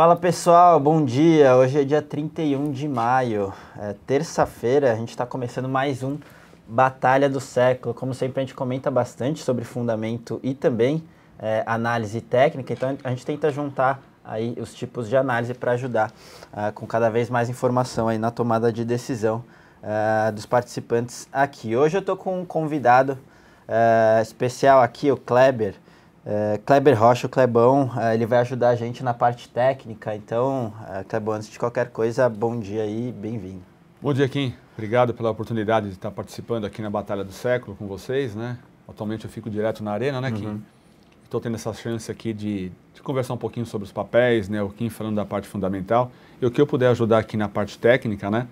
Fala pessoal, bom dia. Hoje é dia 31 de maio, é terça-feira. A gente está começando mais um Batalha do Século. Como sempre, a gente comenta bastante sobre fundamento e também é, análise técnica. Então, a gente tenta juntar aí os tipos de análise para ajudar uh, com cada vez mais informação aí na tomada de decisão uh, dos participantes aqui. Hoje eu estou com um convidado uh, especial aqui, o Kleber. É, Kleber Rocha, o Clebão, é, ele vai ajudar a gente na parte técnica. Então, é, Clebão, antes de qualquer coisa, bom dia e bem-vindo. Bom dia, Kim. Obrigado pela oportunidade de estar participando aqui na Batalha do Século com vocês, né? Atualmente eu fico direto na arena, né, Kim? Uhum. Estou tendo essa chance aqui de, de, conversar um pouquinho sobre os papéis, né? O Kim falando da parte fundamental e o que eu puder ajudar aqui na parte técnica, né?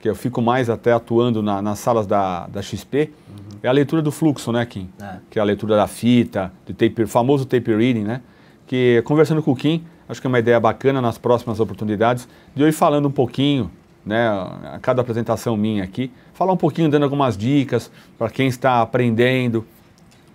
que eu fico mais até atuando na, nas salas da, da XP, uhum. é a leitura do fluxo, né, Kim? É. Que é a leitura da fita, do tape, famoso tape reading, né? Que conversando com o Kim, acho que é uma ideia bacana nas próximas oportunidades, de eu ir falando um pouquinho, né, a cada apresentação minha aqui, falar um pouquinho, dando algumas dicas para quem está aprendendo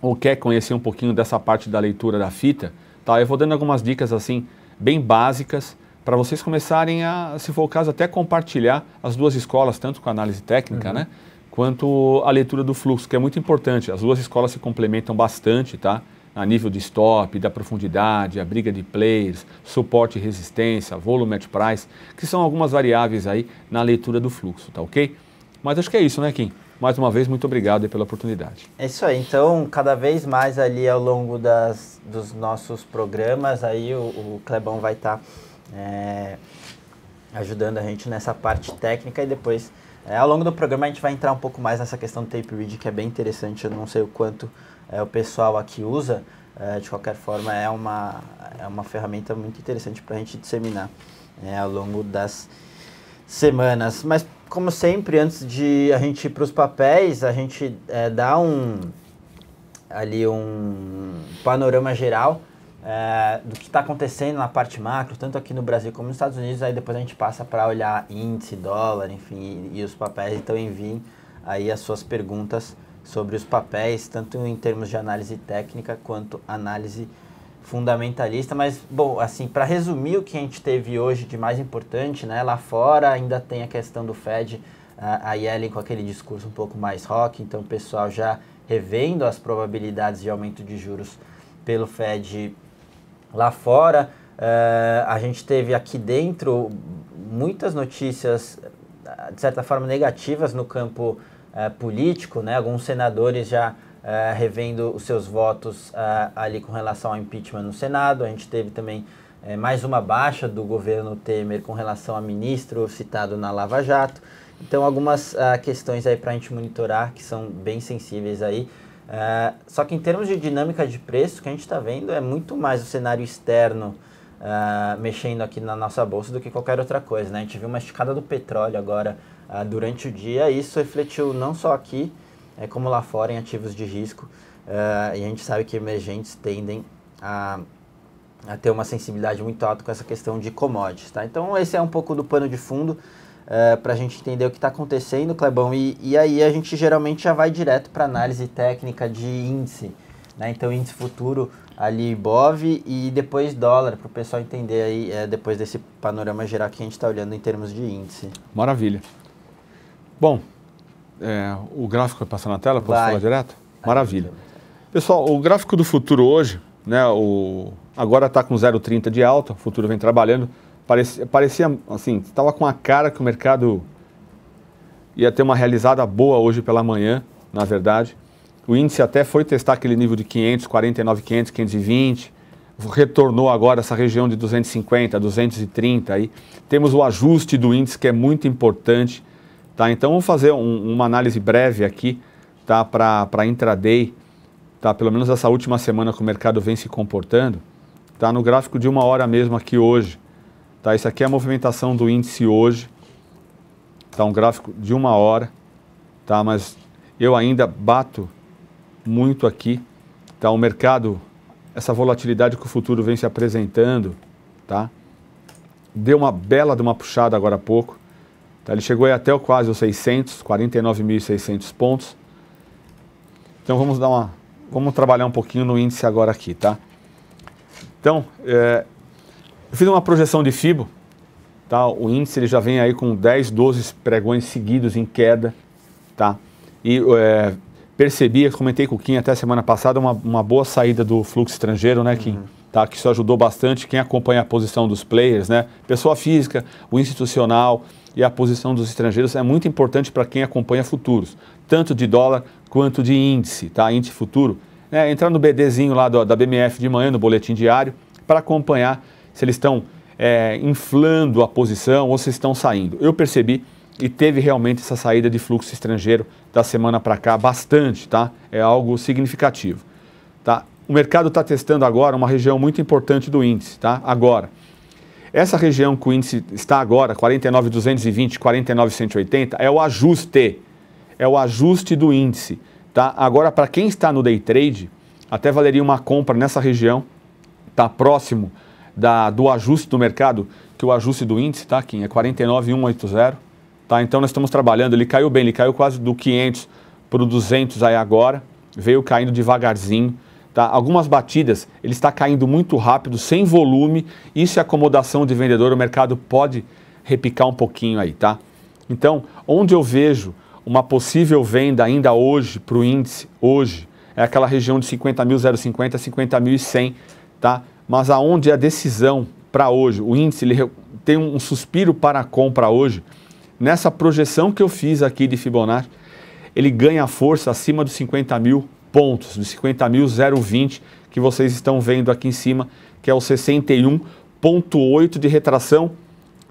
ou quer conhecer um pouquinho dessa parte da leitura da fita, tá? Eu vou dando algumas dicas assim, bem básicas, para vocês começarem a, se for o caso, até compartilhar as duas escolas, tanto com a análise técnica, uhum. né? Quanto a leitura do fluxo, que é muito importante. As duas escolas se complementam bastante, tá? A nível de stop, da profundidade, a briga de players, suporte e resistência, volume at price, que são algumas variáveis aí na leitura do fluxo, tá ok? Mas acho que é isso, né, Kim? Mais uma vez, muito obrigado pela oportunidade. É isso aí. Então, cada vez mais ali ao longo das, dos nossos programas, aí o, o Clebão vai estar... Tá é, ajudando a gente nessa parte técnica e depois, é, ao longo do programa, a gente vai entrar um pouco mais nessa questão do tape read, que é bem interessante, eu não sei o quanto é, o pessoal aqui usa, é, de qualquer forma, é uma, é uma ferramenta muito interessante para a gente disseminar é, ao longo das semanas. Mas, como sempre, antes de a gente ir para os papéis, a gente é, dá um ali um panorama geral é, do que está acontecendo na parte macro, tanto aqui no Brasil como nos Estados Unidos, aí depois a gente passa para olhar índice, dólar, enfim, e, e, os papéis. Então enviem aí as suas perguntas sobre os papéis, tanto em termos de análise técnica quanto análise fundamentalista. Mas, bom, assim, para resumir o que a gente teve hoje de mais importante, né, lá fora ainda tem a questão do Fed, a, a Yellen com aquele discurso um pouco mais rock, então o pessoal já revendo as probabilidades de aumento de juros pelo Fed lá fora. Eh, a gente teve aqui dentro muitas notícias, eh, de certa forma, negativas no campo eh, político, né? Alguns senadores já revendo os seus votos ali com relação ao impeachment no Senado. A gente teve também mais uma baixa do governo Temer com relação a ministro citado na Lava Jato. Então, algumas questões aí para a gente monitorar que são bem sensíveis aí. É, só que em termos de dinâmica de preço, o que a gente está vendo é muito mais o cenário externo é, mexendo aqui na nossa bolsa do que qualquer outra coisa. Né? A gente viu uma esticada do petróleo agora é, durante o dia e isso refletiu não só aqui, é, como lá fora em ativos de risco. e a gente sabe que emergentes tendem a, a ter uma sensibilidade muito alta com essa questão de commodities. Tá? Então esse é um pouco do pano de fundo. Eh, para a gente entender o que está acontecendo, Clebão, e, e aí a gente geralmente já vai direto para análise técnica de índice. Né? Então, índice futuro ali, Ibov, e depois dólar, para o pessoal entender aí, é, depois desse panorama geral que a gente está olhando em termos de índice. Maravilha. Bom, é, o gráfico vai passar na tela, posso vai. falar direto? Maravilha. Pessoal, o gráfico do futuro hoje, né, o, agora está com 0,30 de alta, o futuro vem trabalhando. Parecia, parecia assim, estava com a cara que o mercado ia ter uma realizada boa hoje pela manhã, na verdade. O índice até foi testar aquele nível de 500, 49, 500, 520. Retornou agora essa região de 250, 230 aí. Temos o ajuste do índice que é muito importante, tá? Então vamos fazer um, uma análise breve aqui, tá? Para intraday, tá? Pelo menos essa última semana que o mercado vem se comportando, tá? No gráfico de uma hora mesmo aqui hoje, Tá? Isso aqui é a movimentação do índice hoje. Tá? Um gráfico de uma hora. Tá? Mas eu ainda bato muito aqui. Tá? O mercado, essa volatilidade que o futuro vem se apresentando, tá? deu uma bela de uma puxada agora há pouco. Tá? Ele chegou até quase os 600, 49.600 pontos. Então vamos dar uma, vamos trabalhar um pouquinho no índice agora aqui, tá? Então, é, eu fiz uma projeção de FIBO, tá? o índice ele já vem aí com 10, 12 pregões seguidos em queda, tá? e é, percebi, comentei com o Kim até semana passada, uma, uma boa saída do fluxo estrangeiro, né, Kim? Uhum. Tá? Que isso ajudou bastante quem acompanha a posição dos players, né? Pessoa física, o institucional e a posição dos estrangeiros é muito importante para quem acompanha futuros, tanto de dólar quanto de índice, tá? Índice futuro. né? entrar no BDzinho lá do, da BMF de manhã, no boletim diário, para acompanhar se eles estão é, inflando a posição ou se estão saindo. Eu percebi e teve realmente essa saída de fluxo estrangeiro da semana para cá bastante, tá? É algo significativo, tá? O mercado está testando agora uma região muito importante do índice, tá? Agora, essa região que o índice está agora, 49,220, 49,180, é o ajuste, é o ajuste do índice, tá? Agora, para quem está no day trade, até valeria uma compra nessa região, tá? Próximo da, do ajuste do mercado, que o ajuste do índice, tá, Kim, é 49,180. Tá? Então nós estamos trabalhando, ele caiu bem, ele caiu quase do 500 para o 200 aí agora, veio caindo devagarzinho. Tá? Algumas batidas, ele está caindo muito rápido, sem volume, isso é acomodação de vendedor, o mercado pode repicar um pouquinho aí, tá? Então, onde eu vejo uma possível venda ainda hoje para o índice, hoje, é aquela região de 50.050, 50.100, tá? mas aonde é a decisão para hoje, o índice ele tem um suspiro para a compra hoje, nessa projeção que eu fiz aqui de Fibonacci, ele ganha força acima dos 50 mil pontos, dos 50 mil 020 que vocês estão vendo aqui em cima, que é o 61,8 de retração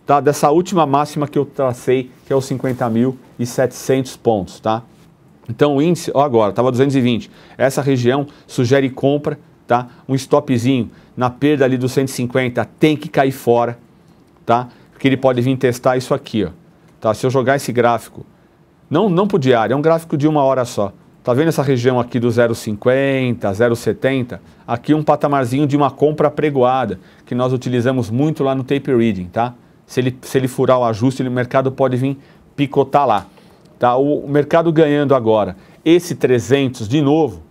tá? dessa última máxima que eu tracei, que é os 50.700 pontos. Tá? Então o índice, ó, agora, estava 220. Essa região sugere compra, tá? um stopzinho na perda ali dos 150 tem que cair fora, tá? Porque ele pode vir testar isso aqui, ó. Tá? Se eu jogar esse gráfico, não, não por diário, é um gráfico de uma hora só. Tá vendo essa região aqui do 0,50, 0,70? Aqui um patamarzinho de uma compra pregoada, que nós utilizamos muito lá no tape reading, tá? Se ele, se ele furar o ajuste, o mercado pode vir picotar lá. Tá? O, o mercado ganhando agora esse 300 de novo,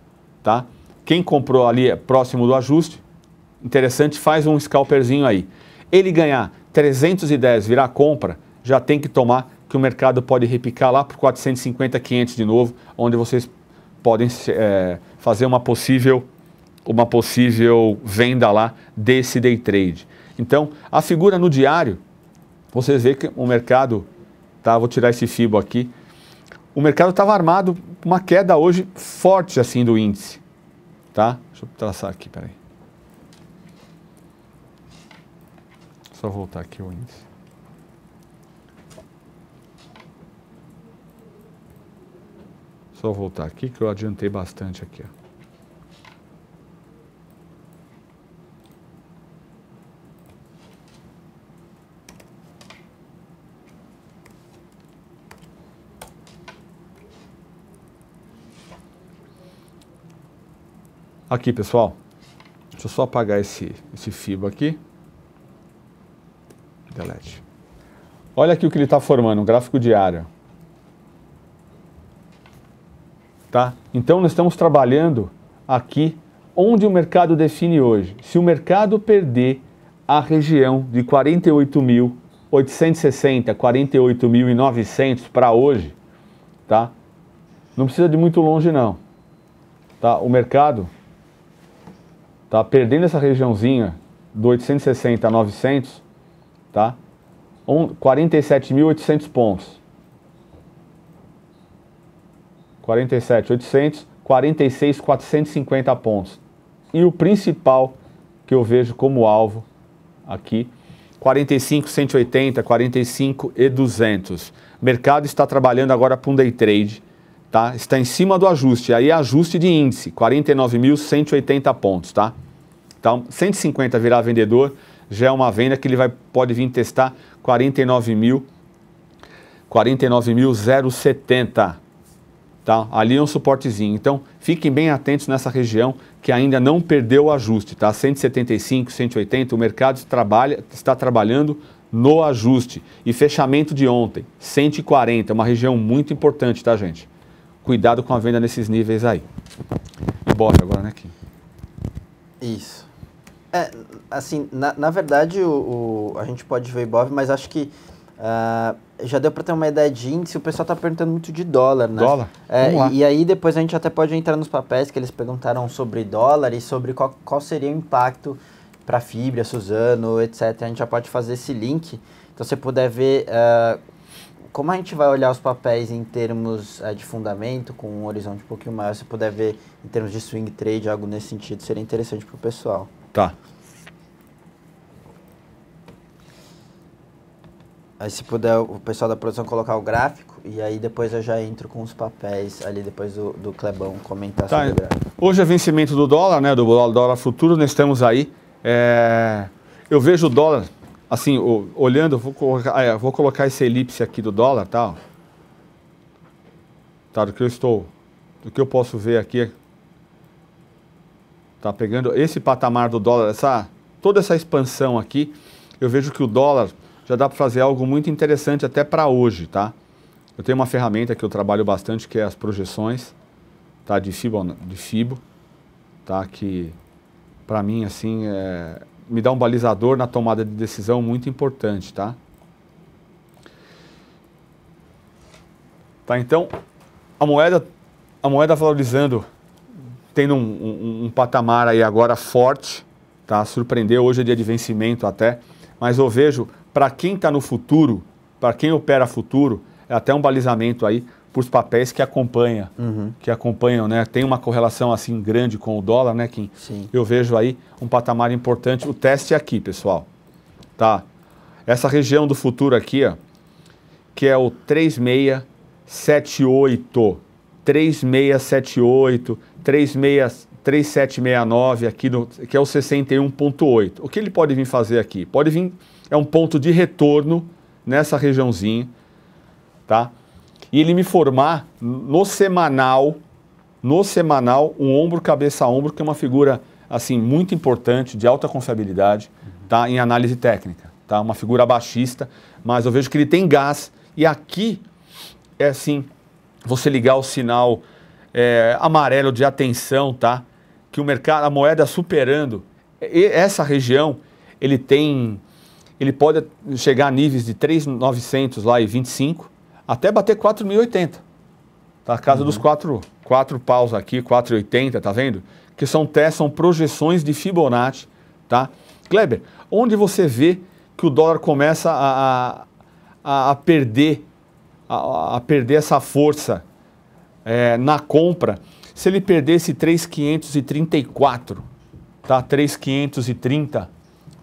tá? Quem comprou ali é próximo do ajuste interessante, faz um scalperzinho aí. Ele ganhar 310, virar compra, já tem que tomar que o mercado pode repicar lá por 450, 500 de novo, onde vocês podem é, fazer uma possível, uma possível venda lá desse day trade. Então, a figura no diário, vocês veem que o mercado, tá? Vou tirar esse fibo aqui. O mercado estava armado, uma queda hoje forte assim do índice, tá? Deixa eu traçar aqui, peraí. só voltar aqui o índice. Só voltar aqui que eu adiantei bastante aqui. Ó. Aqui, pessoal. Deixa eu só apagar esse, esse fibo aqui delete. Olha aqui o que ele está formando, um gráfico diário. Tá? Então, nós estamos trabalhando aqui onde o mercado define hoje. Se o mercado perder a região de 48.860, 48.900 para hoje, tá? Não precisa de muito longe não. Tá? O mercado tá perdendo essa regiãozinha do 860 a 900, tá? 47.800 pontos. 47.800, 46.450 pontos. E o principal que eu vejo como alvo aqui, 45.180, 45 e 200. mercado está trabalhando agora para um day trade, tá? Está em cima do ajuste, aí é ajuste de índice, 49.180 pontos, tá? Então, 150 virar vendedor, já é uma venda que ele vai, pode vir testar 49 mil, 49.070, tá? Ali é um suportezinho. Então, fiquem bem atentos nessa região que ainda não perdeu o ajuste, tá? 175, 180, o mercado trabalha, está trabalhando no ajuste. E fechamento de ontem, 140, uma região muito importante, tá, gente? Cuidado com a venda nesses níveis aí. Bora agora, né, Kim? Isso. É, assim, na, na verdade, o, o, a gente pode ver Ibov, mas acho que uh, já deu para ter uma ideia de índice. O pessoal está perguntando muito de dólar, né? Dólar. É, e, e, aí depois a gente até pode entrar nos papéis que eles perguntaram sobre dólar e sobre qual, qual seria o impacto para Fibra, Suzano, etc. A gente já pode fazer esse link. Então você puder ver uh, como a gente vai olhar os papéis em termos uh, de fundamento, com um horizonte um pouquinho maior, se puder ver em termos de swing trade, algo nesse sentido, seria interessante para o pessoal. Tá. Aí se puder o pessoal da produção colocar o gráfico e aí depois eu já entro com os papéis ali depois do, do Clebão comentar tá, sobre o gráfico. Hoje é vencimento do dólar, né? Do dólar futuro, nós estamos aí. É, eu vejo o dólar, assim, olhando, vou colocar, é, vou colocar esse elipse aqui do dólar, tá? Tá, do que eu estou, do que eu posso ver aqui, Tá pegando esse patamar do dólar, essa toda essa expansão aqui, eu vejo que o dólar já dá para fazer algo muito interessante até para hoje, tá? Eu tenho uma ferramenta que eu trabalho bastante, que é as projeções, tá? De Fibo, de Fibo tá? Que para mim assim é, me dá um balizador na tomada de decisão muito importante, tá? Tá, então a moeda a moeda valorizando tendo um, um, um, patamar aí agora forte, tá? Surpreendeu, hoje é dia de vencimento até, mas eu vejo para quem está no futuro, para quem opera futuro, é até um balizamento aí para os papéis que acompanha, uhum. que acompanham, né? Tem uma correlação assim grande com o dólar, né, Kim? Sim. Eu vejo aí um patamar importante. O teste é aqui, pessoal, tá? Essa região do futuro aqui, ó, que é o 3678. 3678, 36, 3769 aqui, no, que é o 61.8. O que ele pode vir fazer aqui? Pode vir, é um ponto de retorno nessa regiãozinha, tá? E ele me formar no semanal, no semanal, um ombro, cabeça, ombro, que é uma figura, assim, muito importante, de alta confiabilidade, tá? Em análise técnica, tá? Uma figura baixista, mas eu vejo que ele tem gás e aqui é assim, você ligar o sinal é, amarelo de atenção, tá? Que o mercado, a moeda superando e essa região, ele tem, ele pode chegar a níveis de 3,900 lá e 25 até bater 4.080. Tá? A casa uhum. dos quatro, quatro paus aqui, 4,80, tá vendo? Que são testes, são projeções de Fibonacci, tá? Kleber, onde você vê que o dólar começa a, a, a perder a, a perder essa força é, na compra se ele perdesse 3,534, tá? 3,530,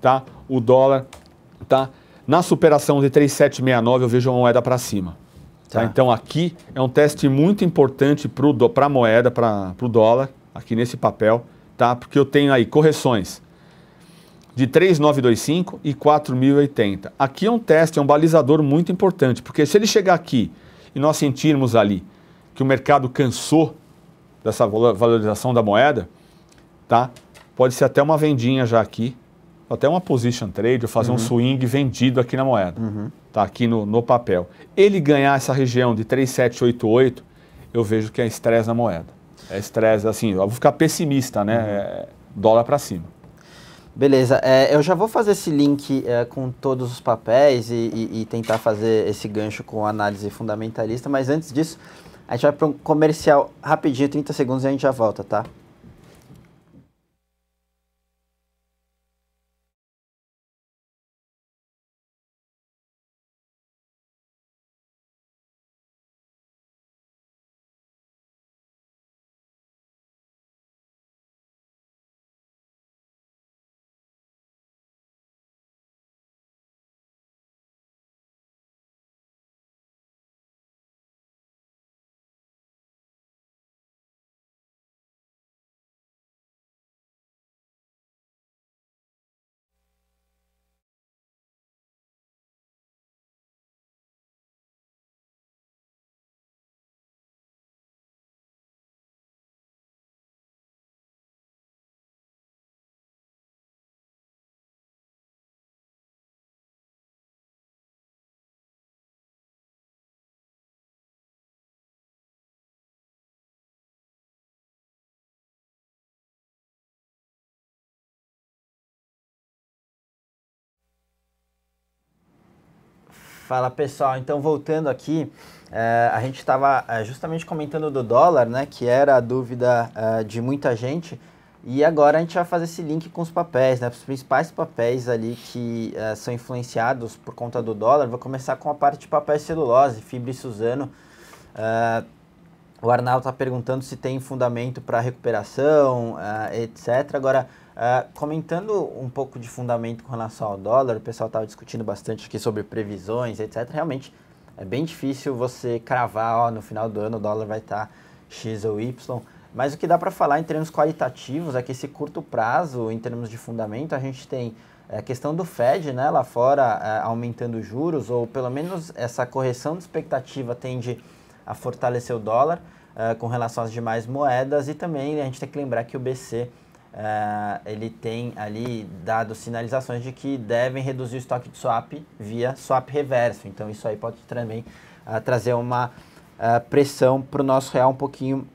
tá? O dólar, tá? Na superação de 3,769 eu vejo uma moeda para cima. Tá. tá. Então aqui é um teste muito importante para a moeda, para o dólar, aqui nesse papel, tá? Porque eu tenho aí correções de 3,925 e 4.080. Aqui é um teste, é um balizador muito importante, porque se ele chegar aqui e nós sentirmos ali que o mercado cansou dessa valorização da moeda, tá? Pode ser até uma vendinha já aqui, até uma position trade, ou fazer uhum. um swing vendido aqui na moeda, uhum. tá? Aqui no, no papel. Ele ganhar essa região de 3788, eu vejo que é estresse na moeda. É estresse, assim, eu vou ficar pessimista, né? Uhum. É dólar para cima. Beleza, é, eu já vou fazer esse link é, com todos os papéis e, e, e, tentar fazer esse gancho com análise fundamentalista, mas antes disso, a gente vai para um comercial rapidinho, 30 segundos e a gente já volta, tá? Fala pessoal, então voltando aqui, é, a gente estava é, eh, justamente comentando do dólar, né, que era a dúvida é, de muita gente, e agora a gente vai fazer esse link com os papéis, né, os principais papéis ali que são influenciados por conta do dólar. Vou começar com a parte de papéis celulose, fibra e Suzano. o Arnaldo está perguntando se tem fundamento para recuperação, etc. Agora, Uh, comentando um pouco de fundamento com relação ao dólar, o pessoal estava discutindo bastante aqui sobre previsões, etc. Realmente é bem difícil você cravar, ó, no final do ano o dólar vai estar tá X ou Y. Mas o que dá para falar em termos qualitativos é que esse curto prazo, em termos de fundamento, a gente tem é, a questão do Fed né, lá fora é, aumentando juros, ou pelo menos essa correção de expectativa tende a fortalecer o dólar uh, com relação às demais moedas, e também a gente tem que lembrar que o BC ah, ele tem ali dado sinalizações de que devem reduzir o estoque de swap via swap reverso. Então isso aí pode também uh, trazer uma ah, pressão para o nosso real um pouquinho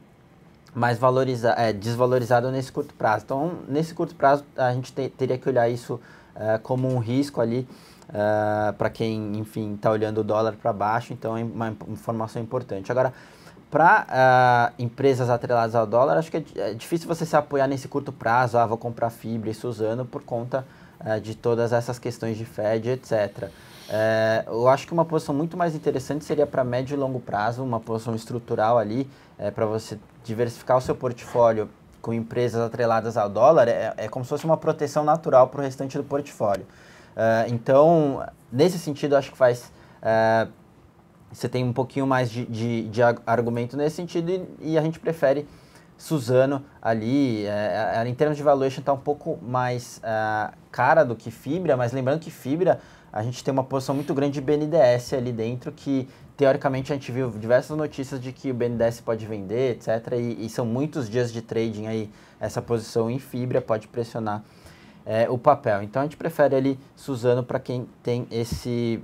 mais valoriza, é, desvalorizado nesse curto prazo. Então nesse curto prazo a gente te, teria que olhar isso como um risco ali para quem, enfim, está olhando o dólar para baixo. Então é uma informação importante. Agora para uh, ah, empresas atreladas ao dólar, acho que é, é, difícil você se apoiar nesse curto prazo, ah, vou comprar fibra, isso usando por conta uh, de todas essas questões de Fed, etc. Uh, eh, eu acho que uma posição muito mais interessante seria para médio e longo prazo, uma posição estrutural ali, eh, para você diversificar o seu portfólio com empresas atreladas ao dólar, é, é como se fosse uma proteção natural para o restante do portfólio. Eh, então, nesse sentido, acho que faz você tem um pouquinho mais de, de, de argumento nesse sentido e, e, a gente prefere Suzano ali. É, é, em termos de valuation está um pouco mais é, cara do que Fibra, mas lembrando que Fibra a gente tem uma posição muito grande de BNDES ali dentro que teoricamente a gente viu diversas notícias de que o BNDES pode vender, etc. E, e são muitos dias de trading aí essa posição em Fibra pode pressionar é, o papel. Então a gente prefere ali Suzano para quem tem esse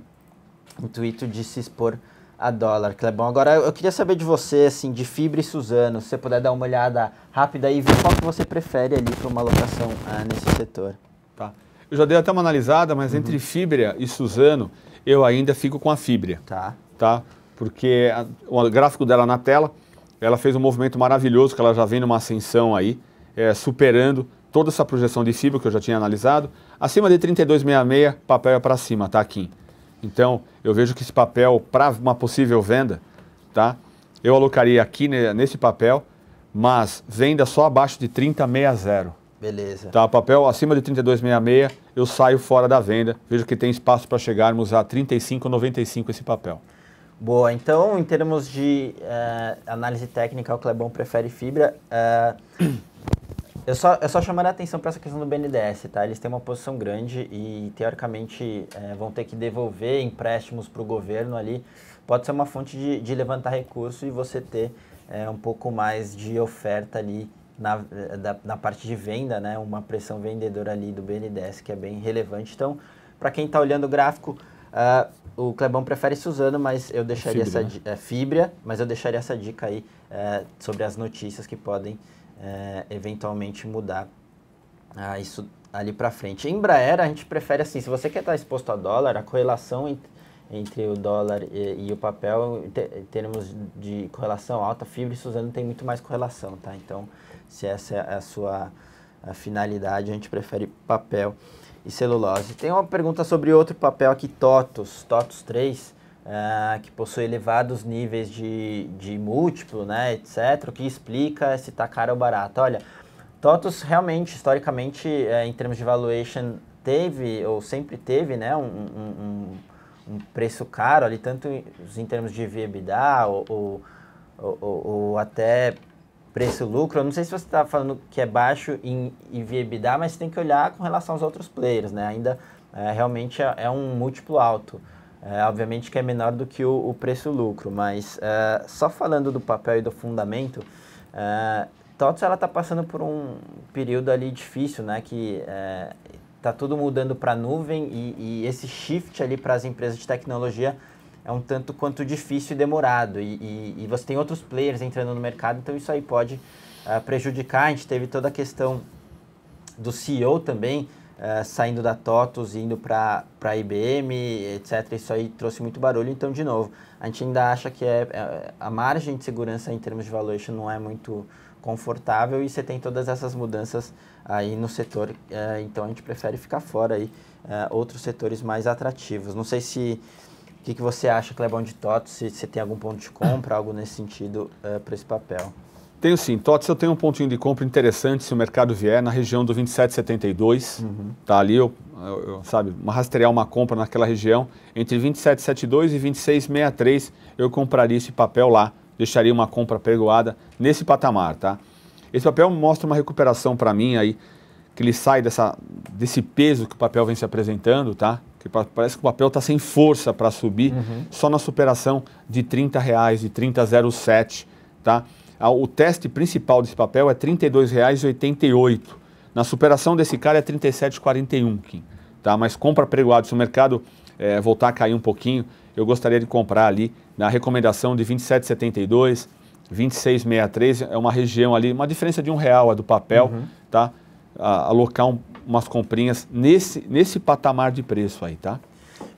intuito de se expor a dólar, Clebão. Agora eu queria saber de você, assim, de Fibra e Suzano, se você puder dar uma olhada rápida e ver qual que você prefere ali para uma alocação ah, nesse setor. Tá. Eu já dei até uma analisada, mas uhum. entre Fibra e Suzano, eu ainda fico com a Fibra. Tá. Tá? Porque a, o gráfico dela na tela, ela fez um movimento maravilhoso, que ela já vem numa ascensão aí, é, superando toda essa projeção de Fibra que eu já tinha analisado. Acima de 32,66, papel é para cima, tá, Kim? Então, eu vejo que esse papel, para uma possível venda, tá? eu alocaria aqui nesse papel, mas venda só abaixo de 3060. Beleza. Tá, papel acima de 3266, eu saio fora da venda. Vejo que tem espaço para chegarmos a 35,95 esse papel. Boa, então em termos de uh, análise técnica, o Clebão prefere fibra. Uh, eu só, eu só chamaria a atenção para essa questão do BNDES, tá? Eles têm uma posição grande e, teoricamente, é, vão ter que devolver empréstimos para o governo ali. Pode ser uma fonte de, de levantar recurso e você ter é, um pouco mais de oferta ali na, da, na parte de venda, né? Uma pressão vendedora ali do BNDES que é bem relevante. Então, para quem está olhando o gráfico, uh, o Clebão prefere Suzano, mas eu deixaria Fibria, essa né? é, Fibria, mas eu deixaria essa dica aí uh, sobre as notícias que podem é, eventualmente mudar ah, isso ali para frente. Embraer, a gente prefere assim, se você quer estar exposto a dólar, a correlação entre, entre o dólar e, e o papel, te, em termos de correlação alta, fibra e Suzano tem muito mais correlação, tá? Então, se essa é a sua a finalidade, a gente prefere papel e celulose. Tem uma pergunta sobre outro papel aqui, TOTUS, TOTUS 3, uh, que possui elevados níveis de, de múltiplo, né, etc., o que explica se está caro ou barato. Olha, Totos realmente, historicamente, uh, em termos de valuation, teve, ou sempre teve, né, um, um, um preço caro ali, tanto em, em termos de VBDA ou, ou, ou, ou até preço-lucro. Eu não sei se você está falando que é baixo em, em mas tem que olhar com relação aos outros players, né? Ainda é, realmente é, é, um múltiplo alto. É, obviamente que é menor do que o, o preço-lucro, mas é, só falando do papel e do fundamento, é, TOTS ela está passando por um período ali difícil, né? Que está é, tudo mudando para nuvem e, e, esse shift ali para as empresas de tecnologia é um tanto quanto difícil e demorado. E, e, e, você tem outros players entrando no mercado, então isso aí pode é, prejudicar. A gente teve toda a questão do CEO também, eh, saindo da TOTUS indo para a IBM, etc. Isso aí trouxe muito barulho. Então, de novo, a gente ainda acha que é, é, a margem de segurança em termos de valuation não é muito confortável e você tem todas essas mudanças aí no setor. Eh, então, a gente prefere ficar fora aí, eh, outros setores mais atrativos. Não sei se... O que, que você acha, Clebão, de Toto. Se você tem algum ponto de compra, algo nesse sentido para esse papel? Tenho sim. TOTS eu tenho um pontinho de compra interessante se o mercado vier na região do 27,72. Uhum. Tá ali, eu, eu, sabe, uma rastrear uma compra naquela região. Entre 27,72 e 26,63 eu compraria esse papel lá. Deixaria uma compra pergoada nesse patamar, tá? Esse papel mostra uma recuperação para mim aí, que ele sai dessa, desse peso que o papel vem se apresentando, tá? Que parece que o papel está sem força para subir, uhum. só na superação de 30 reais, de 30,07, tá? Ah, o teste principal desse papel é R$ 32,88. Na superação desse cara é R$ 37,41, Tá? Mas compra pregoado. Se o mercado é, voltar a cair um pouquinho, eu gostaria de comprar ali na recomendação de 27,72, 26,63. É uma região ali, uma diferença de um real a do papel, uhum. tá? A, alocar um, umas comprinhas nesse, nesse patamar de preço aí, tá?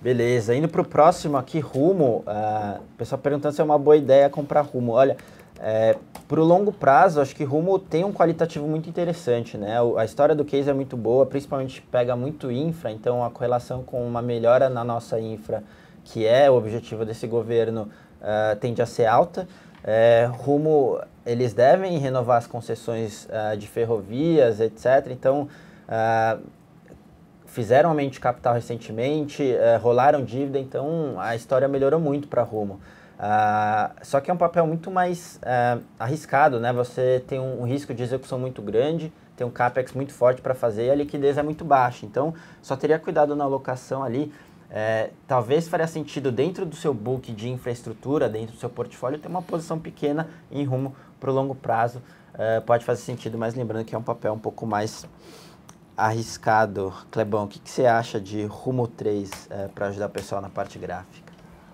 Beleza, indo para o próximo aqui, rumo. Uh, o pessoal perguntando se é uma boa ideia comprar rumo. Olha, é, para o longo prazo, acho que Rumo tem um qualitativo muito interessante, né? O, a história do case é muito boa, principalmente pega muito infra, então a correlação com uma melhora na nossa infra, que é o objetivo desse governo, uh, tende a ser alta. É, rumo, eles devem renovar as concessões uh, de ferrovias, etc. Então, uh, fizeram aumento de capital recentemente, rolaram dívida, então a história melhorou muito para Rumo. Ah, só que é um papel muito mais eh, arriscado, né? Você tem um, um, risco de execução muito grande, tem um capex muito forte para fazer e a liquidez é muito baixa. Então, só teria cuidado na alocação ali. É, talvez faria sentido dentro do seu book de infraestrutura, dentro do seu portfólio, ter uma posição pequena em rumo para o longo prazo. Eh, pode fazer sentido, mas lembrando que é um papel um pouco mais arriscado. Clebão, o que, que você acha de Rumo 3 para ajudar o pessoal na parte gráfica?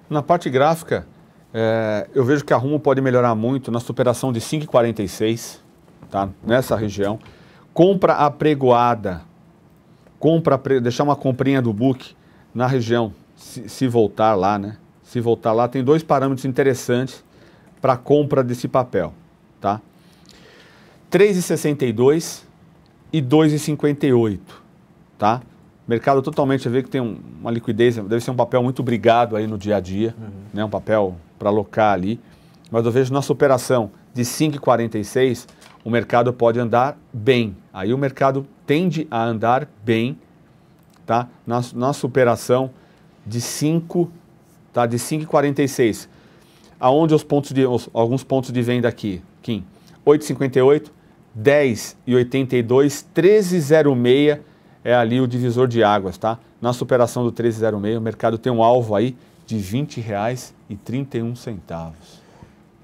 Na parte gráfica, é, eu vejo que a Rumo pode melhorar muito na superação de 5,46, tá? nessa região. Compra apregoada, compra, deixar uma comprinha do book na região, se, se voltar lá, né? Se voltar lá, tem dois parâmetros interessantes para compra desse papel, tá? 3,62 e 2,58, tá? Mercado totalmente, você vê que tem um, uma liquidez, deve ser um papel muito brigado aí no dia a dia, uhum. né? Um papel para alocar ali. Mas eu vejo nossa operação de 5,46, o mercado pode andar bem. Aí o mercado tende a andar bem, tá? Na na superação de 5, tá? De 5,46. Aonde os pontos de os, alguns pontos de venda aqui, Kim. 8,58, 10 e 82, 13,06 é ali o divisor de águas, tá? Na superação do 13,06, o mercado tem um alvo aí de R$ 20,31.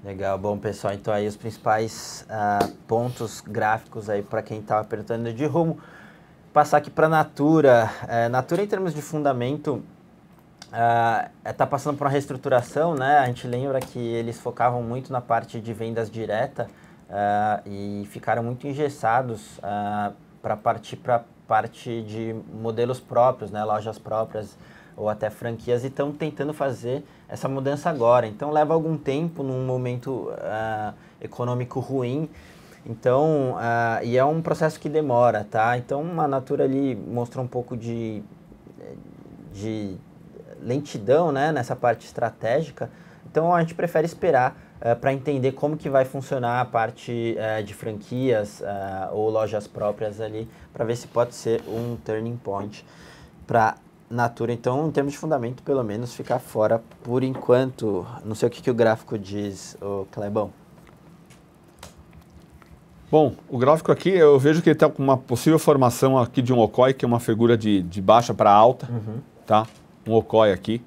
Legal, bom pessoal, então aí os principais ah, pontos gráficos aí para quem estava tá perguntando de rumo. Passar aqui para a Natura. É, Natura em termos de fundamento está ah, é, uh, passando por uma reestruturação, né? A gente lembra que eles focavam muito na parte de vendas direta uh, e ficaram muito engessados uh, para partir para parte de modelos próprios, né? Lojas próprias ou até franquias e estão tentando fazer essa mudança agora. Então leva algum tempo num momento uh, econômico ruim. Então, uh, e é um processo que demora, tá? Então a Natura ali mostrou um pouco de, de lentidão né, nessa parte estratégica. Então a gente prefere esperar uh, ah, para entender como que vai funcionar a parte uh, de franquias uh, ou lojas próprias ali, para ver se pode ser um turning point para Natura, então, em termos de fundamento, pelo menos ficar fora por enquanto. Não sei o que, que o gráfico diz, o Clebão. Bom, o gráfico aqui, eu vejo que ele está com uma possível formação aqui de um Okoi, que é uma figura de, de baixa para alta, uhum. tá? Um Okoi aqui.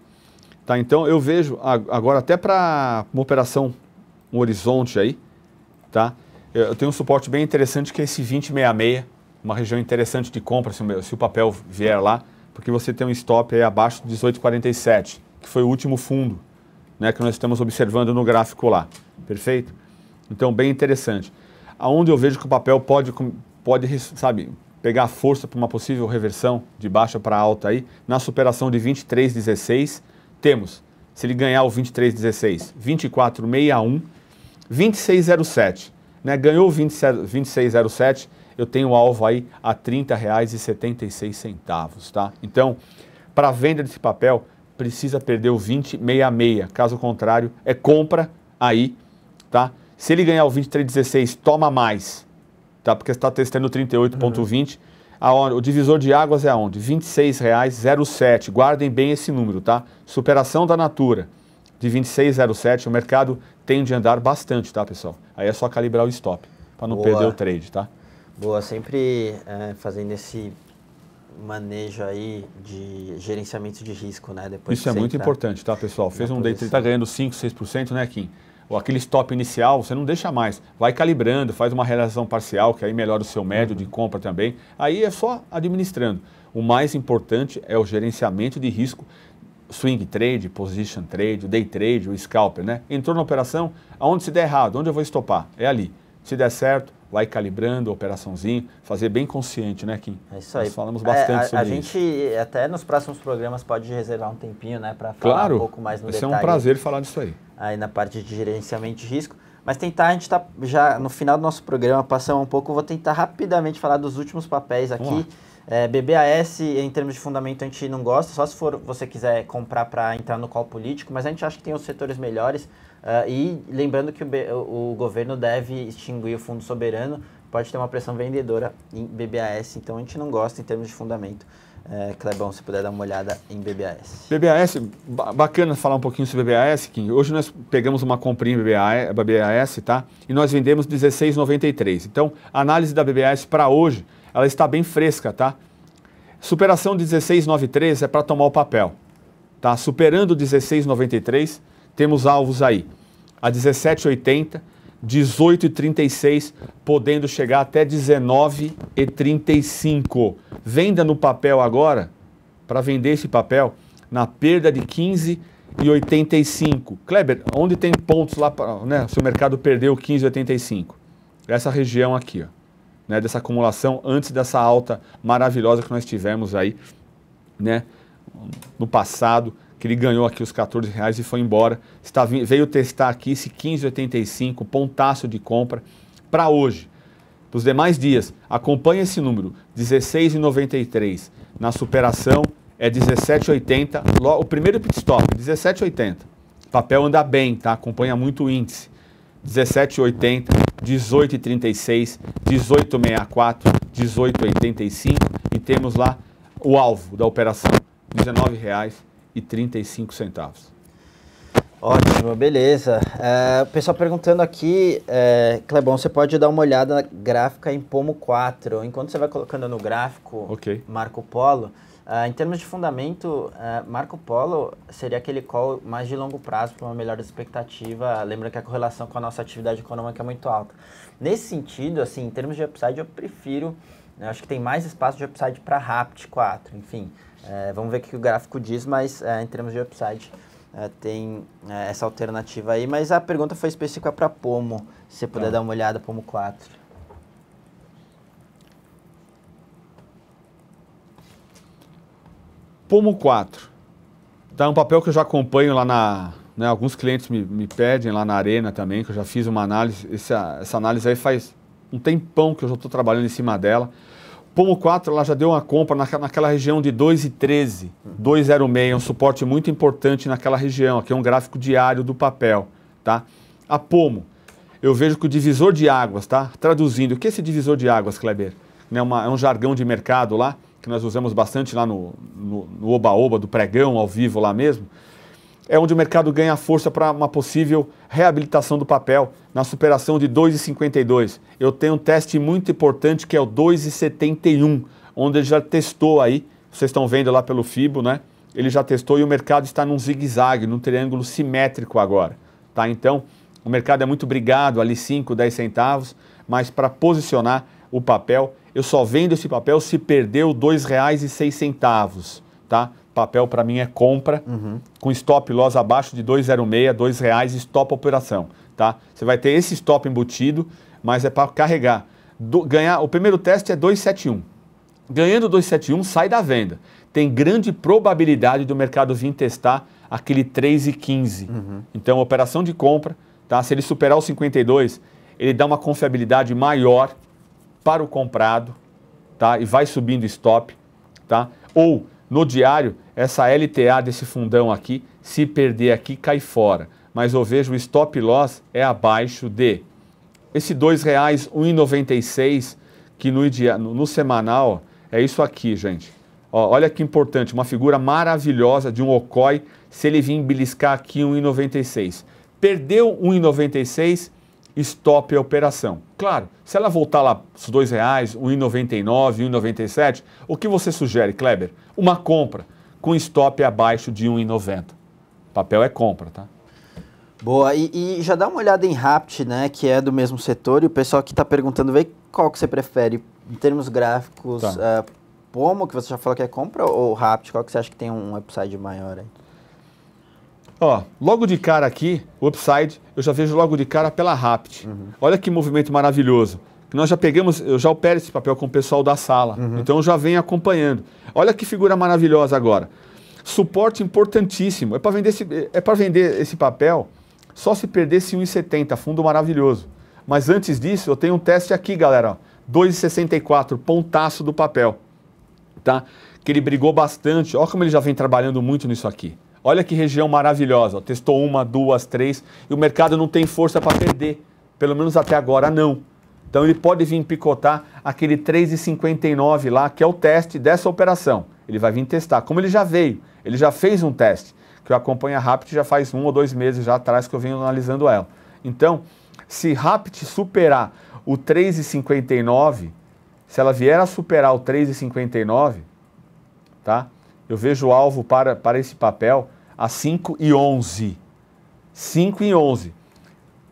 Tá, então eu vejo agora até para uma operação, um horizonte aí, tá? Eu tenho um suporte bem interessante que é esse 2066, uma região interessante de compra, se o, meu, se o papel vier lá porque você tem um stop aí abaixo de 18,47, que foi o último fundo né, que nós estamos observando no gráfico lá. Perfeito? Então, bem interessante. Aonde eu vejo que o papel pode, pode sabe, pegar força para uma possível reversão de baixa para alta aí, na superação de 23,16, temos, se ele ganhar o 23,16, 24,61, 26,07. Né? Ganhou 26,07, eu tenho o alvo aí a R$ 30,76, tá? Então, para venda desse papel, precisa perder o 20,66, caso contrário, é compra aí, tá? Se ele ganhar o 23,16, toma mais, tá? Porque está testando 38,20. Uhum. o divisor de águas é aonde? R$ 26,07. Guardem bem esse número, tá? Superação da Natura de 26,07. O mercado tende a andar bastante, tá, pessoal? Aí é só calibrar o stop para não Boa. perder o trade, tá? Boa, sempre é, fazendo esse manejo aí de gerenciamento de risco, né? Depois Isso é muito importante, tá, pessoal? Fez um day trade, está ganhando 5, 6%, né, Kim? Ou aquele stop inicial, você não deixa mais. Vai calibrando, faz uma realização parcial, que aí melhora o seu médio uhum. de compra também. Aí é só administrando. O mais importante é o gerenciamento de risco. Swing trade, position trade, day trade, o scalper, né? Entrou na operação, aonde se der errado, onde eu vou estopar? É ali. Se der certo, lá e calibrando a operaçãozinho, fazer bem consciente, né, Kim? É isso aí. Nós falamos bastante é, a, sobre a isso. A gente, até nos próximos programas, pode reservar um tempinho, né, para falar claro, um pouco mais no detalhe. Claro, é um prazer falar disso aí. Aí na parte de gerenciamento de risco. Mas tentar, a gente está já no final do nosso programa, passando um pouco, vou tentar rapidamente falar dos últimos papéis aqui. É, BBAS, em termos de fundamento, a gente não gosta, só se for você quiser comprar para entrar no colo político, mas a gente acha que tem os setores melhores. Uh, e lembrando que o, o, governo deve extinguir o fundo soberano, pode ter uma pressão vendedora em BBAS, então a gente não gosta em termos de fundamento. É, Clebão, se puder dar uma olhada em BBAS. BBAS, bacana falar um pouquinho sobre BBAS, Kim. Hoje nós pegamos uma comprinha em BBAS, tá? E nós vendemos 16,93. Então, a análise da BBAS para hoje, ela está bem fresca, tá? Superação de 16,93 é para tomar o papel, tá? Superando 16,93 temos alvos aí a 17,80, 18,36, podendo chegar até 19,35. Venda no papel agora, para vender esse papel, na perda de 15,85. Kleber, onde tem pontos lá, pra, né, se o mercado perdeu 15,85? Essa região aqui, ó, né, dessa acumulação antes dessa alta maravilhosa que nós tivemos aí, né, no passado, que ele ganhou aqui os 14 reais e foi embora. Está, veio testar aqui esse 15,85, pontaço de compra para hoje. Dos demais dias, acompanha esse número, 16,93. Na superação é 17,80. O primeiro pit stop, 17,80. papel anda bem, tá? Acompanha muito o índice. 17,80, 18,36, 18,64, 18,85 e temos lá o alvo da operação, R$ 19,00 Ótimo, beleza. É, o pessoal perguntando aqui, é, Clebão, você pode dar uma olhada na gráfica em Pomo 4. Enquanto você vai colocando no gráfico okay. Marco Polo, é, em termos de fundamento, uh, Marco Polo seria aquele call mais de longo prazo para uma melhor expectativa. Lembra que a correlação com a nossa atividade econômica é muito alta. Nesse sentido, assim, em termos de upside, eu prefiro, né, eu acho que tem mais espaço de upside para Rapt 4, enfim. É, vamos ver o que o gráfico diz, mas é, em termos de upside é, tem é, essa alternativa aí. Mas a pergunta foi específica para Pomo, se você puder tá. dar uma olhada, Pomo 4. Pomo 4. Tá um papel que eu já acompanho lá na. Né, alguns clientes me, me pedem lá na Arena também, que eu já fiz uma análise. Essa, essa análise aí faz um tempão que eu já estou trabalhando em cima dela. Pomo 4 ela já deu uma compra naquela região de 2,13, 2,06, é um suporte muito importante naquela região. Aqui é um gráfico diário do papel, tá? A Pomo, eu vejo que o divisor de águas, tá? Traduzindo, o que é esse divisor de águas, Kleber? Né, uma, é um jargão de mercado lá, que nós usamos bastante lá no Oba-Oba, do pregão, ao vivo lá mesmo é onde o mercado ganha força para uma possível reabilitação do papel na superação de 2,52. Eu tenho um teste muito importante que é o 2,71, onde ele já testou aí, vocês estão vendo lá pelo Fibo, né? Ele já testou e o mercado está num zigue-zague, num triângulo simétrico agora, tá? Então, o mercado é muito brigado ali 5, 10 centavos, mas para posicionar o papel, eu só vendo esse papel se perdeu R$ 2,06, tá? Papel para mim é compra, uhum. com stop loss abaixo de 2,06, 2 reais, stop operação. Tá? Você vai ter esse stop embutido, mas é para carregar. Do, ganhar, o primeiro teste é 2,71. Ganhando 2,71, sai da venda. Tem grande probabilidade do mercado vir testar aquele 3,15. Uhum. Então, operação de compra, tá? se ele superar o 52, ele dá uma confiabilidade maior para o comprado tá? e vai subindo stop. Tá? Ou no diário, essa LTA desse fundão aqui, se perder aqui, cai fora. Mas eu vejo o stop loss é abaixo de esse R$ 2,96, que no, dia, no, no semanal é isso aqui, gente. Ó, olha que importante, uma figura maravilhosa de um Okoi, se ele vir beliscar aqui 1,96. Perdeu 1,96, stop a operação. Claro, se ela voltar lá os R$ 2,00, 1,99, 1,97, o que você sugere, Kleber? Uma compra com stop abaixo de 1,90. Papel é compra, tá? Boa, e, e, já dá uma olhada em Rapt, né, que é do mesmo setor, e o pessoal que está perguntando, vê qual que você prefere em termos gráficos, tá. uh, Pomo, que você já falou que é compra, ou Rapt, qual que você acha que tem um upside maior aí? Ó, logo de cara aqui, o upside, eu já vejo logo de cara pela Rapt. Uhum. Olha que movimento maravilhoso nós já pegamos, eu já opero esse papel com o pessoal da sala, uhum. então já vem acompanhando. Olha que figura maravilhosa agora. Suporte importantíssimo. É para vender, esse, é vender esse papel só se perdesse 1,70, fundo maravilhoso. Mas antes disso, eu tenho um teste aqui, galera. 2,64, pontaço do papel. Tá? Que ele brigou bastante. Olha como ele já vem trabalhando muito nisso aqui. Olha que região maravilhosa. Testou uma, duas, três. E o mercado não tem força para perder. Pelo menos até agora, não. Então ele pode vir picotar aquele 3,59 lá, que é o teste dessa operação. Ele vai vir testar. Como ele já veio, ele já fez um teste, que eu acompanho a Rapid já faz um ou dois meses já atrás que eu venho analisando ela. Então, se Rapid superar o 3,59, se ela vier a superar o 3,59, tá? Eu vejo o alvo para, para esse papel a 5 e 11. 5 e 11.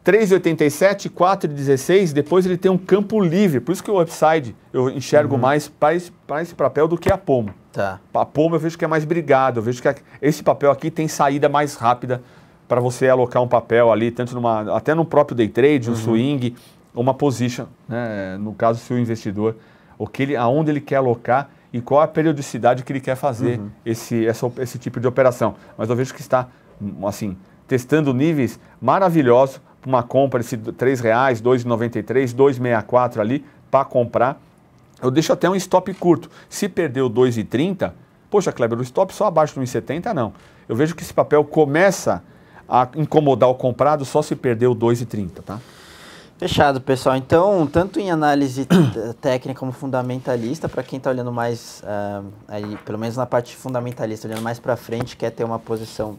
3,87, 4,16, depois ele tem um campo livre. Por isso que o upside eu enxergo uhum. mais para esse, esse papel do que a pomo. Tá. A pomo eu vejo que é mais brigado, eu vejo que a, esse papel aqui tem saída mais rápida para você alocar um papel ali, tanto numa, até no próprio day trade, uhum. um swing, uma position, né? no caso se o investidor, o que ele, aonde ele quer alocar e qual a periodicidade que ele quer fazer uhum. esse, essa, esse tipo de operação. Mas eu vejo que está, assim, testando níveis maravilhosos uma compra de R$ 3,00, 2,93, 2,64 ali para comprar. Eu deixo até um stop curto. Se perder o 2,30, poxa, Kleber, o stop só abaixo do 1,70 não. Eu vejo que esse papel começa a incomodar o comprado só se perder o 2,30, tá? Fechado, pessoal. Então, tanto em análise técnica como fundamentalista, para quem está olhando mais, uh, aí, pelo menos na parte fundamentalista, olhando mais para frente, quer ter uma posição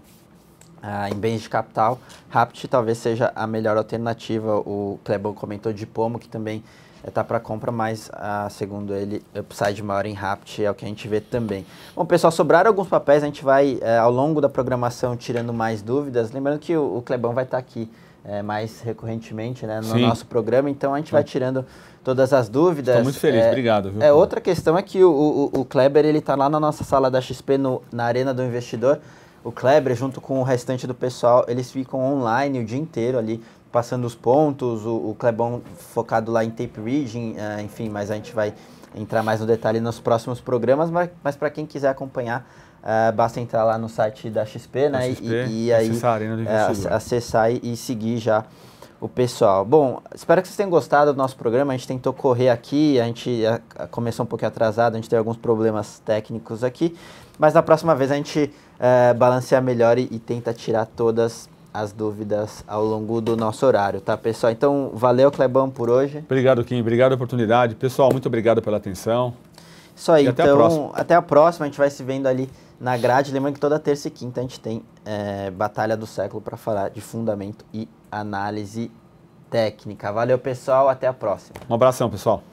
ah, em bens de capital, Rapt talvez seja a melhor alternativa. O Clebão comentou de Pomo, que também está eh, para compra, mas ah, segundo ele, upside maior em Rapt é o que a gente vê também. Bom, pessoal, sobraram alguns papéis, a gente vai eh, ao longo da programação tirando mais dúvidas. Lembrando que o, o Clebão vai estar tá aqui eh, mais recorrentemente né, no Sim. nosso programa, então a gente Sim. vai tirando todas as dúvidas. Estou muito feliz, é, obrigado. Viu? É, outra questão é que o, o, o Kleber ele está lá na nossa sala da XP, no, na Arena do Investidor o Kleber, junto com o restante do pessoal, eles ficam online o dia inteiro ali, passando os pontos, o, o focado lá em tape reading, uh, enfim, mas a gente vai entrar mais no detalhe nos próximos programas, mas, mas para quem quiser acompanhar, uh, basta entrar lá no site da XP, né? XP, e, e, aí acessar, eh, acessar e, e seguir já o pessoal. Bom, espero que vocês tenham gostado do nosso programa. A gente tentou correr aqui, a gente começou um pouquinho atrasado, a gente teve alguns problemas técnicos aqui, mas na próxima vez a gente é, balanceia melhor e, e tenta tirar todas as dúvidas ao longo do nosso horário, tá, pessoal? Então, valeu, Clebão, por hoje. Obrigado, Kim. Obrigado pela oportunidade. Pessoal, muito obrigado pela atenção. Isso aí. E até então, a próxima. até a próxima. A gente vai se vendo ali na grade. Lembrando que toda terça e quinta a gente tem é, Batalha do Século para falar de fundamento e análise técnica. Valeu, pessoal. Até a próxima. Um abração, pessoal.